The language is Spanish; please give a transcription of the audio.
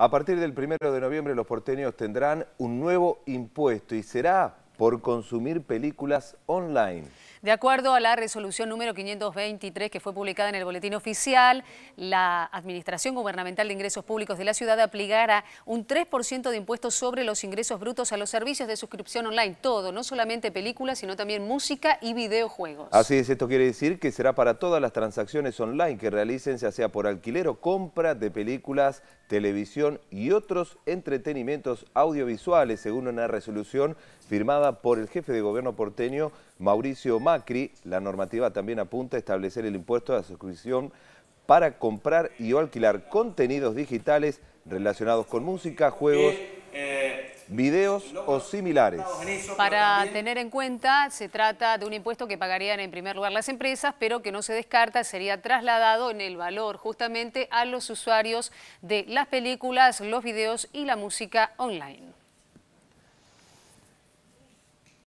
A partir del primero de noviembre los porteños tendrán un nuevo impuesto y será por consumir películas online. De acuerdo a la resolución número 523 que fue publicada en el boletín oficial, la Administración Gubernamental de Ingresos Públicos de la ciudad aplicará un 3% de impuestos sobre los ingresos brutos a los servicios de suscripción online. Todo, no solamente películas, sino también música y videojuegos. Así es, esto quiere decir que será para todas las transacciones online que realicen, sea por alquiler o compra de películas, televisión y otros entretenimientos audiovisuales, según una resolución firmada por el jefe de gobierno porteño, Mauricio Macri. La normativa también apunta a establecer el impuesto de suscripción para comprar y o alquilar contenidos digitales relacionados con música, juegos, eh, eh, videos o similares. Para tener en cuenta, se trata de un impuesto que pagarían en primer lugar las empresas, pero que no se descarta, sería trasladado en el valor justamente a los usuarios de las películas, los videos y la música online.